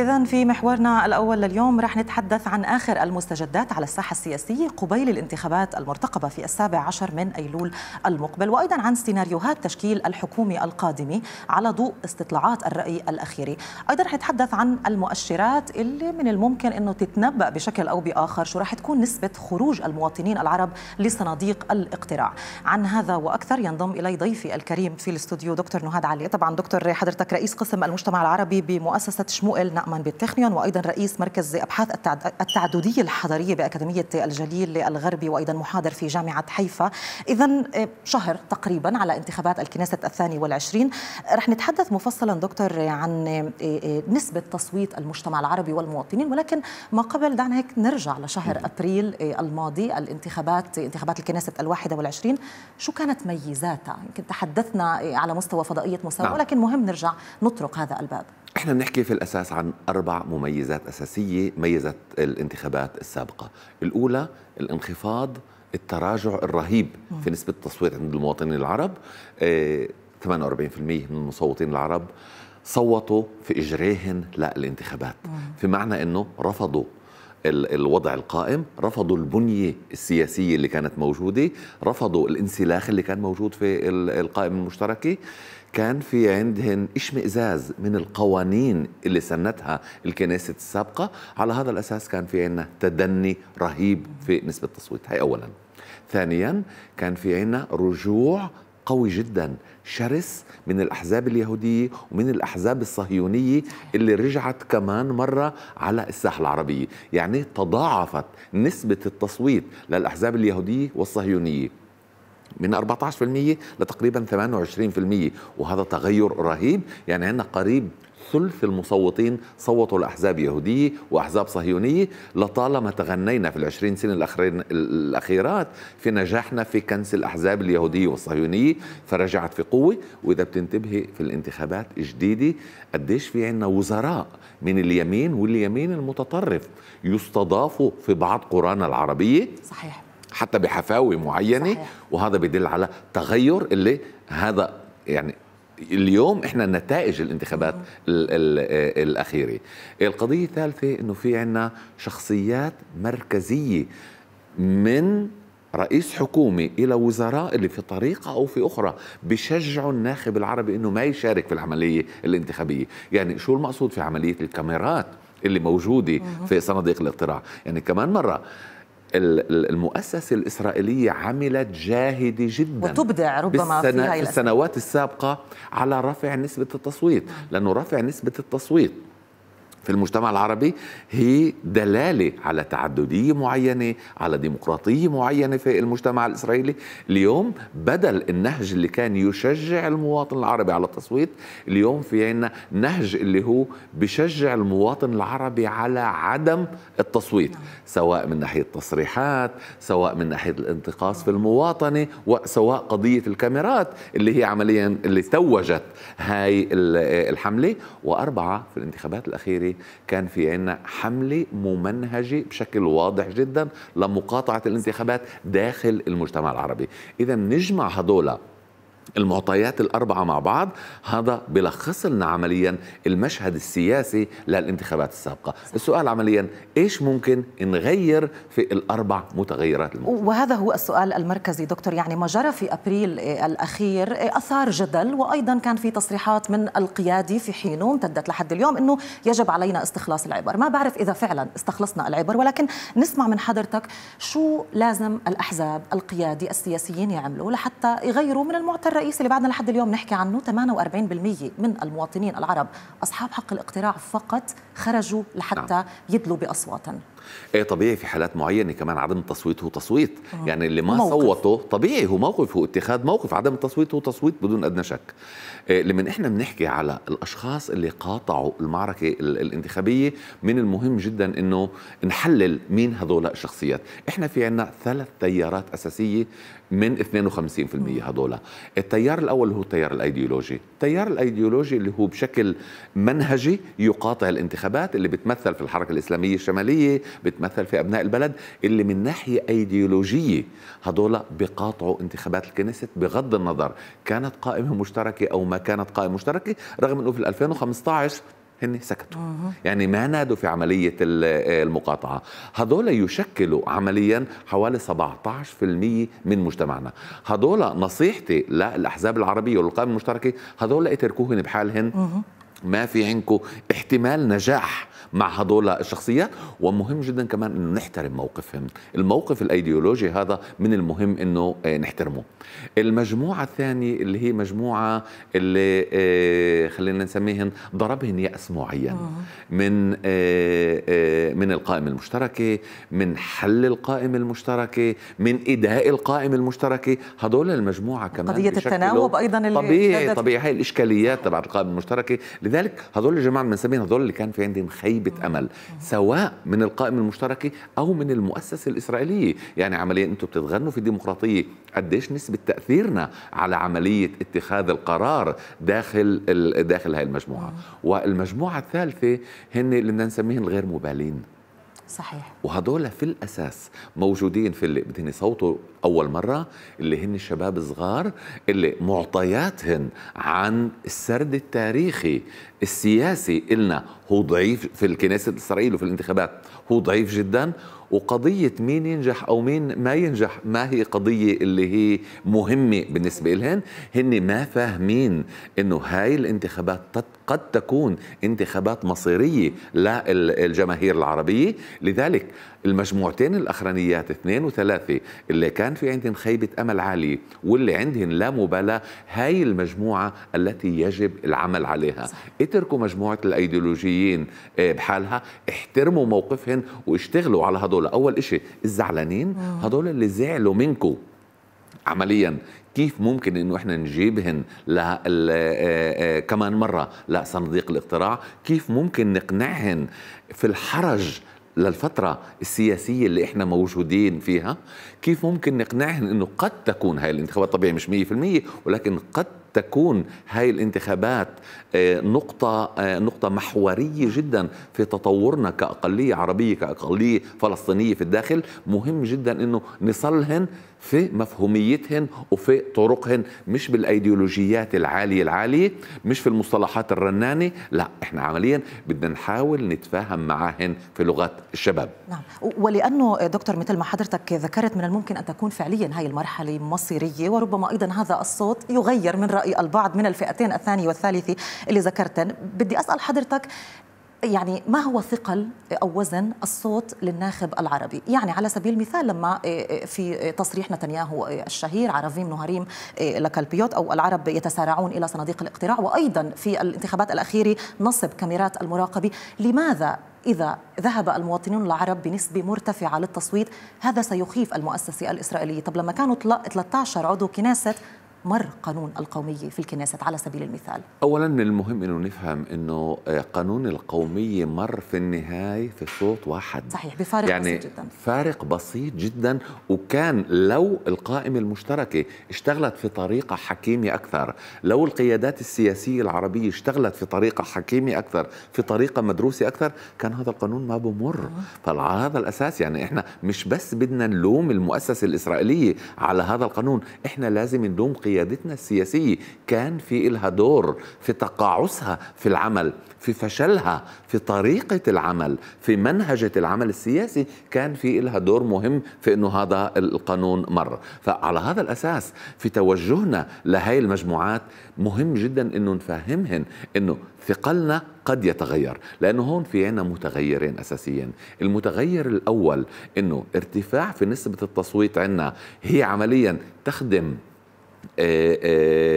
إذا في محورنا الأول لليوم رح نتحدث عن آخر المستجدات على الساحة السياسية قبيل الانتخابات المرتقبة في السابع عشر من أيلول المقبل وأيضا عن سيناريوهات تشكيل الحكومة القادمة على ضوء استطلاعات الرأي الأخيرة أيضا رح نتحدث عن المؤشرات اللي من الممكن أنه تتنبأ بشكل أو بآخر شو رح تكون نسبة خروج المواطنين العرب لصناديق الاقتراع عن هذا وأكثر ينضم إلي ضيفي الكريم في الاستوديو دكتور نهاد علي طبعا دكتور حضرتك رئيس قسم المجتمع العربي بمؤسسة شموئل نعمان بالتخنيون وأيضا رئيس مركز أبحاث التعددية الحضرية بأكاديمية الجليل الغربي وأيضا محاضر في جامعة حيفا إذا آه، شهر تقريبا على انتخابات الكنيسة الثاني والعشرين رح نتحدث مفصلا دكتور عن آه، آه، نسبة تصويت المجتمع العربي والمواطنين ولكن ما قبل دعنا هيك نرجع لشهر أبريل الماضي الانتخابات انتخابات الكنيسة الواحدة والعشرين شو كانت ميزاتها يمكن تحدثنا على مستوى فضائية مساواة نعم. ولكن مهم نرجع نطرق هذا الباب احنا بنحكي في الاساس عن اربع مميزات اساسيه ميزت الانتخابات السابقه، الاولى الانخفاض التراجع الرهيب في نسبه التصويت عند المواطنين العرب 48% آه، من المصوتين العرب صوتوا في اجريهن للانتخابات، في معنى انه رفضوا الوضع القائم رفضوا البنية السياسية اللي كانت موجودة رفضوا الانسلاخ اللي كان موجود في القائمة المشتركة كان في عندهم اشمئزاز من القوانين اللي سنتها الكنيسة السابقة على هذا الأساس كان في عندنا تدني رهيب في نسبة التصويت هاي أولا ثانيا كان في عندنا رجوع قوي جدا شرس من الأحزاب اليهودية ومن الأحزاب الصهيونية اللي رجعت كمان مرة على الساحة العربية يعني تضاعفت نسبة التصويت للأحزاب اليهودية والصهيونية من 14% لتقريبا 28% وهذا تغير رهيب يعني عندنا قريب ثلث المصوتين صوتوا لأحزاب يهودية وأحزاب صهيونية لطالما تغنينا في العشرين سنة الأخيرات في نجاحنا في كنس الأحزاب اليهودية والصهيونية فرجعت في قوة وإذا بتنتبهي في الانتخابات الجديدة قديش في عنا وزراء من اليمين واليمين المتطرف يستضافوا في بعض قرانا العربية صحيح حتى بحفاوي معينة صحيح. وهذا بدل على تغير اللي هذا يعني اليوم احنا نتائج الانتخابات الـ الـ الاخيره القضيه الثالثه انه في عندنا شخصيات مركزيه من رئيس حكومة إلى وزراء اللي في طريقة أو في أخرى بشجعوا الناخب العربي أنه ما يشارك في العملية الانتخابية يعني شو المقصود في عملية الكاميرات اللي موجودة في صناديق الاقتراع يعني كمان مرة المؤسسة الإسرائيلية عملت جاهدة جدا وتبدع ربما بالسنة في هاي السنوات السابقة على رفع نسبة التصويت نعم. لأنه رفع نسبة التصويت في المجتمع العربي هي دلالة على تعددية معينة على ديمقراطية معينة في المجتمع الإسرائيلي اليوم بدل النهج اللي كان يشجع المواطن العربي على التصويت اليوم في عنا نهج اللي هو بشجع المواطن العربي على عدم التصويت سواء من ناحية تصريحات سواء من ناحية الانتقاص في المواطنة وسواء قضية الكاميرات اللي هي عمليا اللي توجت هاي الحملة وأربعة في الانتخابات الأخيرة كان في عنا حملة ممنهجة بشكل واضح جدا لمقاطعة الانتخابات داخل المجتمع العربي إذا نجمع هدول المعطيات الأربعة مع بعض هذا بلخص لنا عمليا المشهد السياسي للانتخابات السابقة السؤال عمليا إيش ممكن نغير في الأربع متغيرات الموجودة وهذا هو السؤال المركزي دكتور يعني ما جرى في أبريل الأخير أثار جدل وأيضا كان في تصريحات من القيادي في حينه امتدت لحد اليوم أنه يجب علينا استخلاص العبر ما بعرف إذا فعلا استخلصنا العبر ولكن نسمع من حضرتك شو لازم الأحزاب القيادي السياسيين يعملوا لحتى يغيروا من المعترات الرئيس اللي بعدنا لحد اليوم نحكي عنه 48% من المواطنين العرب أصحاب حق الاقتراع فقط خرجوا لحتى نعم. يدلوا بأصواتهم ايه طبيعي في حالات معينه كمان عدم التصويت هو تصويت أوه. يعني اللي ما موقف. صوته طبيعي هو موقف هو اتخاذ موقف عدم التصويت هو تصويت بدون ادنى شك إيه لما احنا بنحكي على الاشخاص اللي قاطعوا المعركه الانتخابيه من المهم جدا انه نحلل مين هذول الشخصيات احنا في عندنا ثلاث تيارات اساسيه من 52% هذول التيار الاول هو التيار الايديولوجي التيار الايديولوجي اللي هو بشكل منهجي يقاطع الانتخابات اللي بتمثل في الحركه الاسلاميه الشماليه بتمثل في ابناء البلد اللي من ناحيه ايديولوجيه هذول بيقاطعوا انتخابات الكنيست بغض النظر كانت قائمه مشتركه او ما كانت قائمه مشتركه رغم انه في 2015 هن سكتوا يعني ما نادوا في عملية المقاطعة هذول يشكلوا عمليا حوالي 17% من مجتمعنا هذول نصيحتي للأحزاب العربية والقائمة المشتركة هذول اتركوهن بحالهن ما في عندكم احتمال نجاح مع هدول الشخصيات ومهم جدا كمان انه نحترم موقفهم الموقف الايديولوجي هذا من المهم انه آه، نحترمه المجموعه الثانيه اللي هي مجموعه اللي آه، خلينا نسميهم ضربهم ياس معين من آه، من القائمه المشتركه من حل القائمه المشتركه من اداء القائمه المشتركه هدول المجموعه كمان قضيه التناوب ايضا اللي طبيعي طبيعي هاي الاشكاليات تبع القائمه المشتركه لذلك هدول الجماعه بنسميهم هدول اللي كان في عندهم خيبه خيبة أمل سواء من القائمة المشتركة أو من المؤسسة الإسرائيلية يعني عمليا أنتم بتتغنوا في الديمقراطية قديش نسبة تأثيرنا على عملية اتخاذ القرار داخل داخل هاي المجموعة والمجموعة الثالثة هن اللي بدنا نسميهم الغير مبالين صحيح وهدول في الاساس موجودين في اللي بدهن يصوتوا اول مره اللي هن الشباب الصغار اللي معطياتهن عن السرد التاريخي السياسي إلنا هو ضعيف في الكنيسة الإسرائيل وفي الانتخابات هو ضعيف جدا وقضية مين ينجح أو مين ما ينجح ما هي قضية اللي هي مهمة بالنسبة لهم هن ما فاهمين أنه هاي الانتخابات تت قد تكون انتخابات مصيرية للجماهير العربية لذلك المجموعتين الأخرانيات اثنين وثلاثة اللي كان في عندهم خيبة أمل عالية واللي عندهم لا مبالاة هاي المجموعة التي يجب العمل عليها صح. اتركوا مجموعة الأيديولوجيين آه، بحالها احترموا موقفهم واشتغلوا على هدول أول إشي الزعلانين هدول اللي زعلوا منكم عمليا كيف ممكن انه احنا نجيبهن ل آه، آه، آه، كمان مره لصناديق الاقتراع كيف ممكن نقنعهن في الحرج للفترة السياسية اللي احنا موجودين فيها كيف ممكن نقنعهن انه قد تكون هاي الانتخابات طبيعي مش 100% ولكن قد تكون هاي الانتخابات نقطة نقطة محورية جدا في تطورنا كأقلية عربية كأقلية فلسطينية في الداخل مهم جدا انه نصلهن في مفهوميتهن وفي طرقهن مش بالايديولوجيات العاليه العاليه مش في المصطلحات الرنانه لا احنا عمليا بدنا نحاول نتفاهم معاهن في لغة الشباب نعم ولانه دكتور مثل ما حضرتك ذكرت من الممكن ان تكون فعليا هاي المرحله مصيريه وربما ايضا هذا الصوت يغير من راي البعض من الفئتين الثانيه والثالثه اللي ذكرتن بدي اسال حضرتك يعني ما هو ثقل أو وزن الصوت للناخب العربي يعني على سبيل المثال لما آه، آه، في تصريح نتنياهو آه، الشهير عربيم نهاريم لكالبيوت أو العرب يتسارعون إلى صناديق الاقتراع وأيضا في الانتخابات الأخيرة نصب كاميرات المراقبة لماذا إذا ذهب المواطنون العرب بنسبة مرتفعة للتصويت هذا سيخيف المؤسسة الإسرائيلية طب لما كانوا 13 عضو كنيست مر قانون القومية في الكنيسة على سبيل المثال؟ أولا من المهم أنه نفهم أنه آه، قانون القومية مر في النهاية في صوت واحد صحيح بفارق يعني بسيط جدا فارق بسيط جدا وكان لو القائمة المشتركة اشتغلت في طريقة حكيمة أكثر لو القيادات السياسية العربية اشتغلت في طريقة حكيمة أكثر في طريقة مدروسة أكثر كان هذا القانون ما بمر آه. فعلى هذا الأساس يعني إحنا مش بس بدنا نلوم المؤسسة الإسرائيلية على هذا القانون إحنا لازم نلوم قيادة قيادتنا السياسية كان في إلها دور في تقاعسها في العمل في فشلها في طريقة العمل في منهجة العمل السياسي كان في إلها دور مهم في أنه هذا القانون مر فعلى هذا الأساس في توجهنا لهي المجموعات مهم جدا أنه نفهمهن أنه ثقلنا قد يتغير لأنه هون في عنا متغيرين أساسيين المتغير الأول أنه ارتفاع في نسبة التصويت عنا هي عمليا تخدم آه،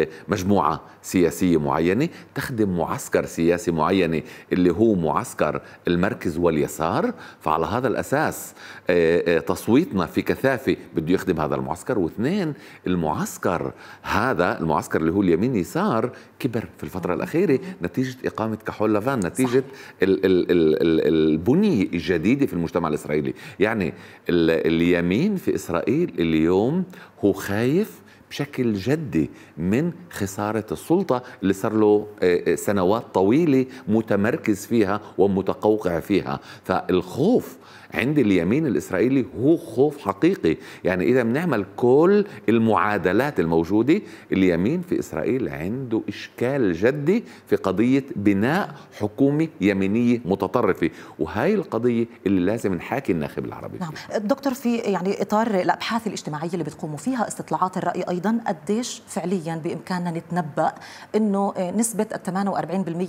آه، مجموعة سياسية معينة تخدم معسكر سياسي معينة اللي هو معسكر المركز واليسار فعلى هذا الأساس آه، تصويتنا في كثافة بده يخدم هذا المعسكر واثنين المعسكر هذا المعسكر اللي هو اليمين يسار كبر في الفترة الأخيرة نتيجة إقامة كحول لافان نتيجة ال ال ال البنية الجديدة في المجتمع الإسرائيلي يعني اليمين في إسرائيل اليوم هو خايف بشكل جدي من خسارة السلطة اللي صار له آه، آه، سنوات طويلة متمركز فيها ومتقوقع فيها فالخوف عند اليمين الإسرائيلي هو خوف حقيقي يعني إذا بنعمل كل المعادلات الموجودة اليمين في إسرائيل عنده إشكال جدي في قضية بناء حكومة يمينية متطرفة وهي القضية اللي لازم نحاكي الناخب العربي نعم دكتور في يعني إطار الأبحاث الاجتماعية اللي بتقوموا فيها استطلاعات الرأي أيضا قديش فعليا بإمكاننا نتنبأ أنه نسبة ال 48%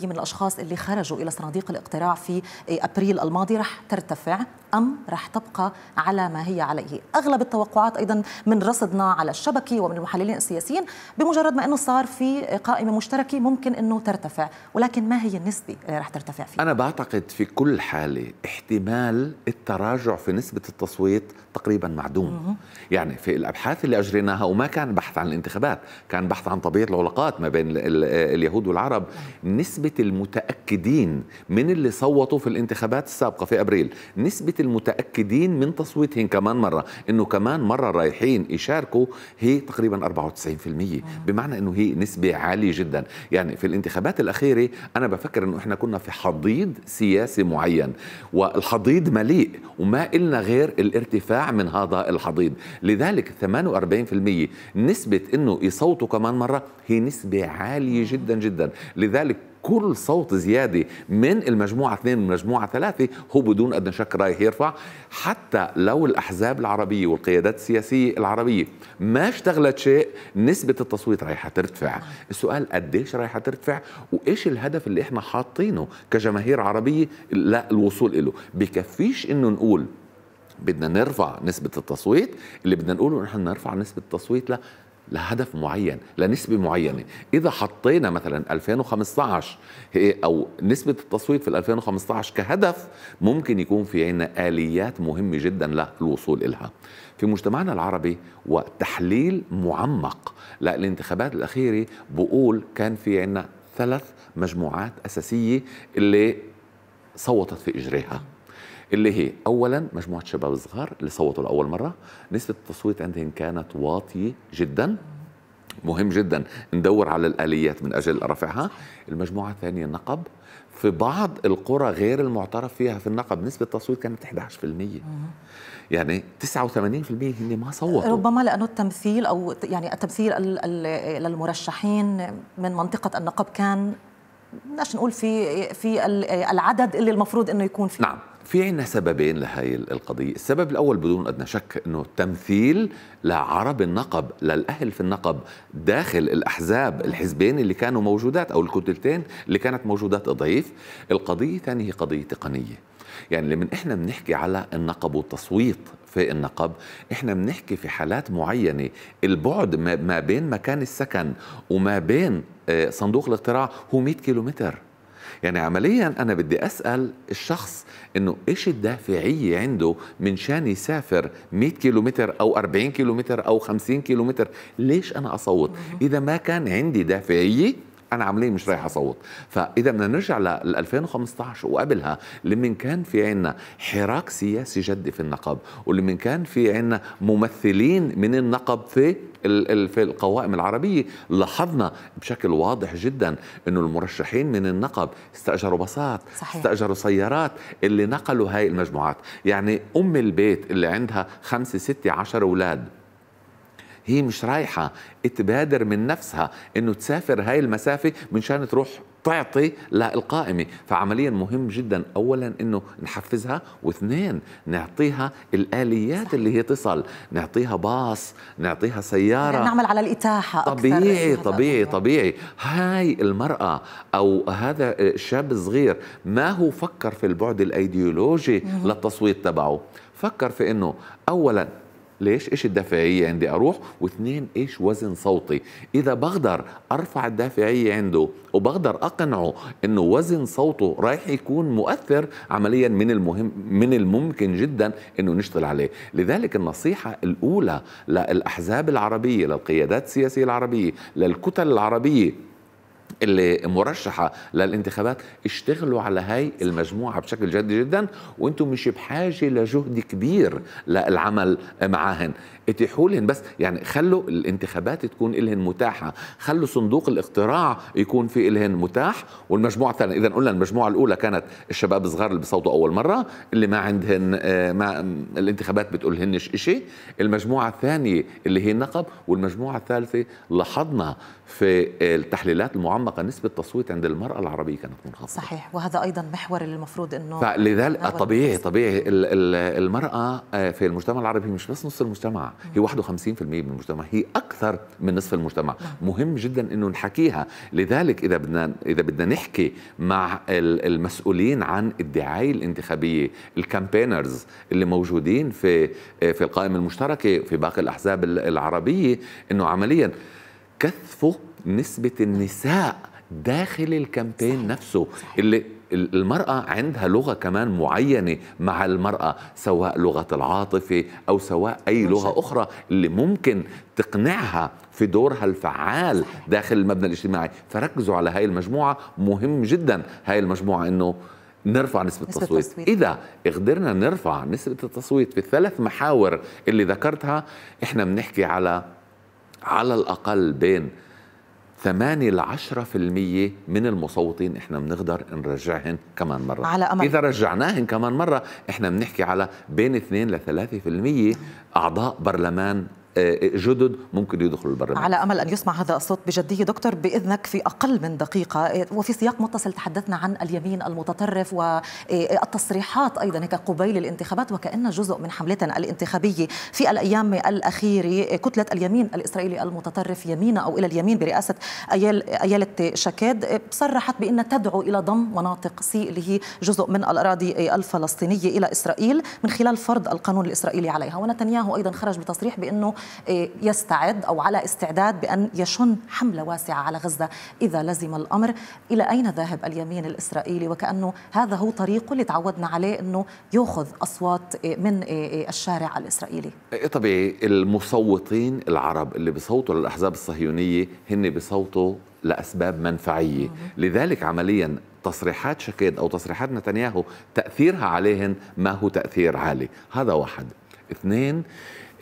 من الأشخاص اللي خرجوا إلى صناديق الاقتراع في إيه، أبريل الماضي رح ترتفع أم رح تبقى على ما هي عليه أغلب التوقعات أيضا من رصدنا على الشبكة ومن المحللين السياسيين بمجرد ما أنه صار في قائمة مشتركة ممكن أنه ترتفع ولكن ما هي النسبة اللي رح ترتفع فيها أنا بعتقد في كل حالة احتمال التراجع في نسبة التصويت تقريبا معدوم يعني في الأبحاث اللي أجريناها وما كان بحث عن الانتخابات كان بحث عن طبيعة العلاقات ما بين اليهود والعرب نعم. نسبة المتأكدين من اللي صوتوا في الانتخابات السابقة في أبريل نسبة المتأكدين من تصويتهم كمان مرة أنه كمان مرة رايحين يشاركوا هي تقريبا 94% بمعنى أنه هي نسبة عالية جدا يعني في الانتخابات الأخيرة أنا بفكر أنه إحنا كنا في حضيض سياسي معين والحضيض مليء وما إلنا غير الارتفاع من هذا الحضيض لذلك 48% نسبة أنه يصوتوا كمان مرة هي نسبة عالية جدا جدا لذلك كل صوت زياده من المجموعه اثنين من المجموعه ثلاثه هو بدون ادنى شك رايح يرفع حتى لو الاحزاب العربيه والقيادات السياسيه العربيه ما اشتغلت شيء نسبه التصويت رايحه ترتفع السؤال قديش رايحه ترتفع وايش الهدف اللي احنا حاطينه كجماهير عربيه للوصول له بكفيش انه نقول بدنا نرفع نسبة التصويت اللي بدنا نقوله نحن نرفع نسبة التصويت ل لهدف معين لنسبة معينة إذا حطينا مثلا 2015 أو نسبة التصويت في 2015 كهدف ممكن يكون في عنا آليات مهمة جدا للوصول إلها في مجتمعنا العربي وتحليل معمق للانتخابات الأخيرة بقول كان في عنا ثلاث مجموعات أساسية اللي صوتت في إجريها اللي هي اولا مجموعه شباب صغار اللي صوتوا لاول مره نسبه التصويت عندهم كانت واطيه جدا مهم جدا ندور على الاليات من اجل رفعها المجموعه الثانيه النقب في بعض القرى غير المعترف فيها في النقب نسبه التصويت كانت 11% يعني 89% هن ما صوتوا ربما لانه التمثيل او يعني التمثيل للمرشحين من منطقه النقب كان بدناش نقول في في العدد اللي المفروض انه يكون فيه نعم في عنا سببين لهي القضية السبب الأول بدون أدنى شك أنه تمثيل لعرب النقب للأهل في النقب داخل الأحزاب الحزبين اللي كانوا موجودات أو الكتلتين اللي كانت موجودات ضعيف القضية الثانية هي قضية تقنية يعني لما احنا بنحكي على النقب والتصويت في النقب احنا بنحكي في حالات معينه البعد ما بين مكان السكن وما بين آه، صندوق الاقتراع هو 100 كيلومتر يعني عمليا انا بدي اسال الشخص انه ايش الدافعيه عنده من شان يسافر 100 كيلومتر او 40 كيلومتر او 50 كيلومتر ليش انا اصوت اذا ما كان عندي دافعيه انا عمليا مش رايح اصوت فاذا بدنا نرجع ل 2015 وقبلها لمن كان في عنا حراك سياسي جدي في النقب ولمن كان في عنا ممثلين من النقب في في القوائم العربية لاحظنا بشكل واضح جدا أنه المرشحين من النقب استأجروا باصات صحيح. استأجروا سيارات اللي نقلوا هاي المجموعات يعني أم البيت اللي عندها خمسة ستة عشر أولاد هي مش رايحة تبادر من نفسها انه تسافر هاي المسافة من شان تروح تعطي للقائمة فعمليا مهم جدا أولا أنه نحفزها واثنين نعطيها الآليات صح. اللي هي تصل نعطيها باص نعطيها سيارة يعني نعمل على الإتاحة طبيعي أكثر طبيعي إيه طبيعي هاي المرأة أو هذا الشاب الصغير ما هو فكر في البعد الأيديولوجي للتصويت تبعه فكر في أنه أولا ليش؟ ايش الدافعيه عندي اروح؟ واثنين ايش وزن صوتي؟ اذا بقدر ارفع الدافعيه عنده وبقدر اقنعه انه وزن صوته رايح يكون مؤثر عمليا من المهم من الممكن جدا انه نشتغل عليه، لذلك النصيحه الاولى للاحزاب العربيه للقيادات السياسيه العربيه للكتل العربيه اللي مرشحه للانتخابات اشتغلوا على هاي المجموعه بشكل جدي جدا وانتم مش بحاجه لجهد كبير للعمل معاهن اتيحوا لهم بس يعني خلوا الانتخابات تكون لهم متاحه خلوا صندوق الاقتراع يكون في لهم متاح والمجموعه الثانيه اذا قلنا المجموعه الاولى كانت الشباب الصغار اللي بيصوتوا اول مره اللي ما عندهن آه، ما الانتخابات بتقولهنش شيء المجموعه الثانيه اللي هي النقب والمجموعه الثالثه لاحظنا في التحليلات المعمقه نسبه التصويت عند المراه العربيه كانت منخفضه صحيح وهذا ايضا محور المفروض انه فلذلك طبيعي طبيعي المراه آه، في المجتمع العربي مش بس نص المجتمع هي 51% من المجتمع هي اكثر من نصف المجتمع نعم. مهم جدا انه نحكيها لذلك اذا بدنا اذا بدنا نحكي مع المسؤولين عن الدعايه الانتخابيه الكامبينرز اللي موجودين في آه، في القائمه المشتركه في باقي الاحزاب العربيه انه عمليا كثفوا نسبه النساء داخل الكامبين صحيح. نفسه اللي المرأة عندها لغة كمان معينة مع المرأة سواء لغة العاطفة أو سواء أي لغة أخرى اللي ممكن تقنعها في دورها الفعال داخل المبنى الاجتماعي فركزوا على هاي المجموعة مهم جدا هاي المجموعة أنه نرفع نسبة, نسبة التصويت. التصويت إذا قدرنا نرفع نسبة التصويت في الثلاث محاور اللي ذكرتها إحنا بنحكي على على الأقل بين 8 ل 10% من المصوتين احنا بنقدر نرجعهن كمان مره على أمل. اذا رجعناهن كمان مره احنا بنحكي على بين 2 ل 3% اعضاء برلمان جدد ممكن يدخلوا البرلمان على امل ان يسمع هذا الصوت بجديه دكتور باذنك في اقل من دقيقه وفي سياق متصل تحدثنا عن اليمين المتطرف والتصريحات ايضا هيك قبيل الانتخابات وكانها جزء من حملتنا الانتخابيه في الايام الاخيره كتله اليمين الاسرائيلي المتطرف يمين او الى اليمين برئاسه اياله شكاد صرحت بان تدعو الى ضم مناطق سي اللي هي جزء من الاراضي الفلسطينيه الى اسرائيل من خلال فرض القانون الاسرائيلي عليها ونتنياهو ايضا خرج بتصريح بانه إيه، يستعد أو على استعداد بأن يشن حملة واسعة على غزة إذا لزم الأمر إلى أين ذاهب اليمين الإسرائيلي وكأنه هذا هو طريقه اللي تعودنا عليه أنه يأخذ أصوات إيه، من إيه، الشارع الإسرائيلي طبيعي المصوتين العرب اللي بصوتوا للأحزاب الصهيونية هن بصوتوا لأسباب منفعية لذلك عمليا تصريحات شكيد أو تصريحات نتنياهو تأثيرها عليهن ما هو تأثير عالي هذا واحد اثنين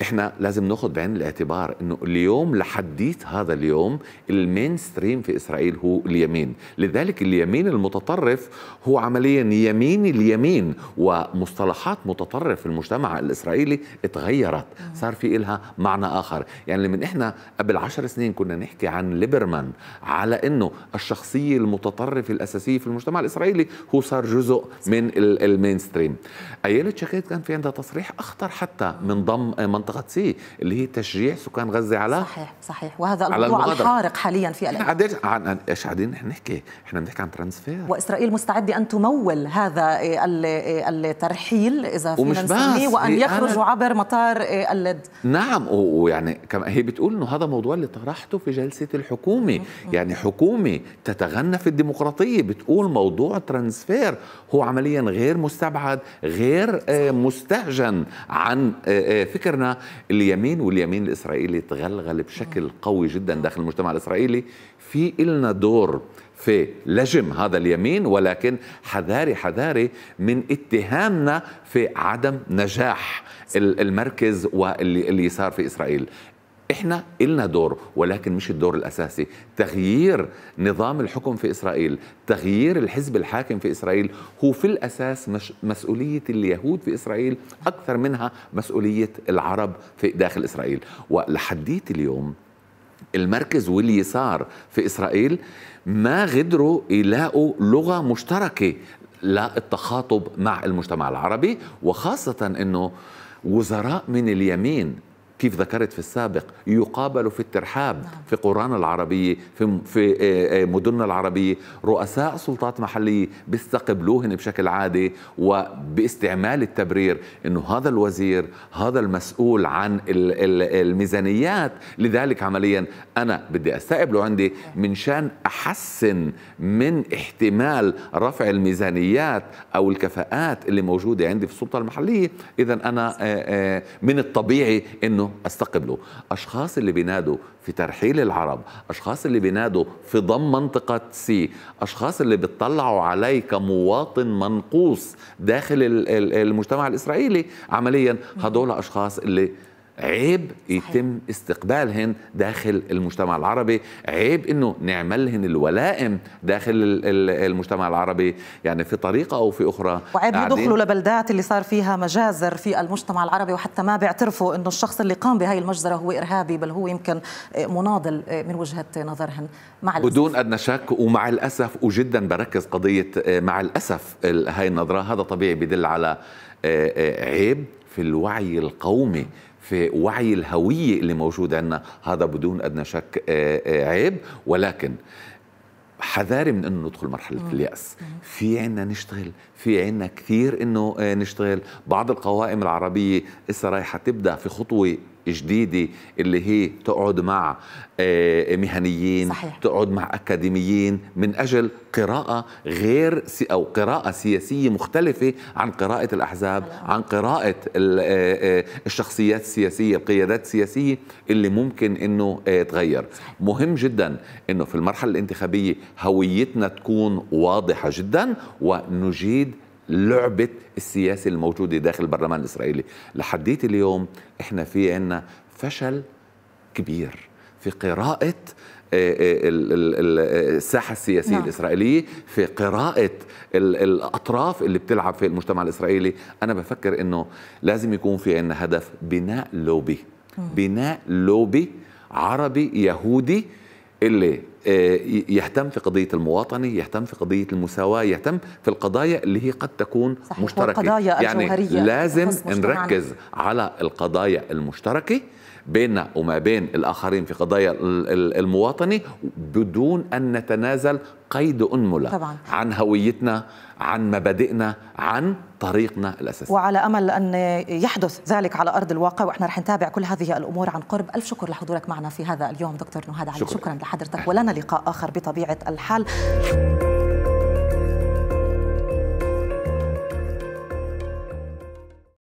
احنا لازم ناخذ بعين الاعتبار انه اليوم لحديت هذا اليوم المين ستريم في اسرائيل هو اليمين لذلك اليمين المتطرف هو عمليا يمين اليمين ومصطلحات متطرف في المجتمع الاسرائيلي اتغيرت صار في إلها معنى اخر يعني من احنا قبل عشر سنين كنا نحكي عن ليبرمان على انه الشخصيه المتطرفه الاساسيه في المجتمع الاسرائيلي هو صار جزء من المين ستريم ايلت شاكيت كان في عندها تصريح اخطر حتى من ضم من منطقه سي اللي هي تشجيع سكان غزه على صحيح صحيح وهذا الموضوع الحارق حاليا في الان عن ايش قاعدين نحكي احنا بنحكي عن ترانسفير واسرائيل مستعده ان تمول هذا آه، آه، الترحيل اذا فينا بس وان يخرجوا عبر مطار آه، اللد نعم ويعني كما هي بتقول انه هذا موضوع اللي طرحته في جلسه الحكومه يعني حكومه تتغنى في الديمقراطيه بتقول موضوع ترانسفير هو عمليا غير مستبعد غير مستهجن عن فكرنا اليمين واليمين الإسرائيلي تغلغل بشكل قوي جدا داخل المجتمع الإسرائيلي في إلنا دور في لجم هذا اليمين ولكن حذاري حذاري من اتهامنا في عدم نجاح المركز واللي صار في اسرائيل احنا إلنا دور ولكن مش الدور الأساسي تغيير نظام الحكم في إسرائيل تغيير الحزب الحاكم في إسرائيل هو في الأساس مش مسؤولية اليهود في إسرائيل أكثر منها مسؤولية العرب في داخل إسرائيل ولحديت اليوم المركز واليسار في إسرائيل ما قدروا يلاقوا لغة مشتركة للتخاطب مع المجتمع العربي وخاصة أنه وزراء من اليمين كيف ذكرت في السابق يقابل في الترحاب نعم. في قران العربية في, في آه، آه، مدننا العربية رؤساء سلطات محلية بيستقبلوهن بشكل عادي وباستعمال التبرير أنه هذا الوزير هذا المسؤول عن الميزانيات لذلك عمليا أنا بدي أستقبله عندي من شان أحسن من احتمال رفع الميزانيات أو الكفاءات اللي موجودة عندي في السلطة المحلية إذا أنا آه، من الطبيعي أنه استقبله أشخاص اللي بينادوا في ترحيل العرب أشخاص اللي بينادوا في ضم منطقة سي أشخاص اللي بتطلعوا علي كمواطن منقوص داخل المجتمع الإسرائيلي عمليا هدول أشخاص اللي عيب يتم استقبالهن داخل المجتمع العربي عيب انه نعملهن الولائم داخل المجتمع العربي يعني في طريقه او في اخرى وعيب يدخلوا لبلدات اللي صار فيها مجازر في المجتمع العربي وحتى ما بيعترفوا انه الشخص اللي قام بهاي المجزره هو ارهابي بل هو يمكن مناضل من وجهه نظرهن مع الأسف. بدون ادنى شك ومع الاسف وجدا بركز قضيه آه، مع الاسف هاي النظره هذا طبيعي بدل على آه، آه، عيب في الوعي القومي في وعي الهوية اللي موجود عندنا هذا بدون أدنى شك آه، آه، عيب ولكن حذاري من انه ندخل مرحله الياس في عنا نشتغل في عنا كثير انه آه، نشتغل بعض القوائم العربيه اسا رايحه تبدا في خطوه جديده اللي هي تقعد مع آه، مهنيين صحيح. تقعد مع اكاديميين من اجل قراءه غير او قراءه سياسيه مختلفه عن قراءه الاحزاب عن قراءه آه، آه، الشخصيات السياسيه القيادات السياسيه اللي ممكن انه تغير مهم جدا انه في المرحله الانتخابيه هويتنا تكون واضحه جدا ونجيد لعبة السياسة الموجودة داخل البرلمان الإسرائيلي لحديت اليوم إحنا في عنا فشل كبير في قراءة آه، آه، آه، الساحة السياسية نعم. الإسرائيلية في قراءة الأطراف اللي بتلعب في المجتمع الإسرائيلي أنا بفكر أنه لازم يكون في عنا هدف بناء لوبي بناء لوبي عربي يهودي اللي آه، يهتم في قضية المواطنة يهتم في قضية المساواة يهتم في القضايا اللي هي قد تكون صحيح مشتركة القضايا يعني لازم نركز على القضايا المشتركة بيننا وما بين الآخرين في قضايا المواطنة بدون أن نتنازل قيد أنملة طبعا. عن هويتنا عن مبادئنا عن طريقنا الأساسي وعلى أمل أن يحدث ذلك على أرض الواقع وإحنا رح نتابع كل هذه الأمور عن قرب ألف شكر لحضورك معنا في هذا اليوم دكتور نهاد علي شكرا, شكرا لحضرتك ولنا لقاء آخر بطبيعة الحال